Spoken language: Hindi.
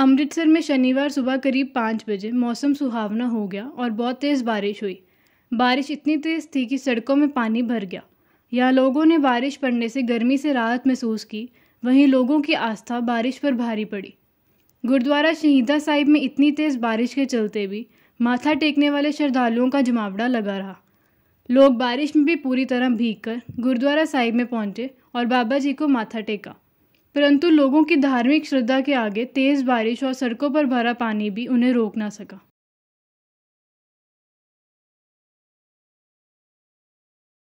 अमृतसर में शनिवार सुबह करीब पाँच बजे मौसम सुहावना हो गया और बहुत तेज़ बारिश हुई बारिश इतनी तेज़ थी कि सड़कों में पानी भर गया यहाँ लोगों ने बारिश पड़ने से गर्मी से राहत महसूस की वहीं लोगों की आस्था बारिश पर भारी पड़ी गुरुद्वारा शहीदा साहिब में इतनी तेज़ बारिश के चलते भी माथा टेकने वाले श्रद्धालुओं का जमावड़ा लगा रहा लोग बारिश में भी पूरी तरह भीग कर गुरुद्वारा साहिब में पहुंचे और बाबा जी को माथा टेका परंतु लोगों की धार्मिक श्रद्धा के आगे तेज़ बारिश और सड़कों पर भरा पानी भी उन्हें रोक ना सका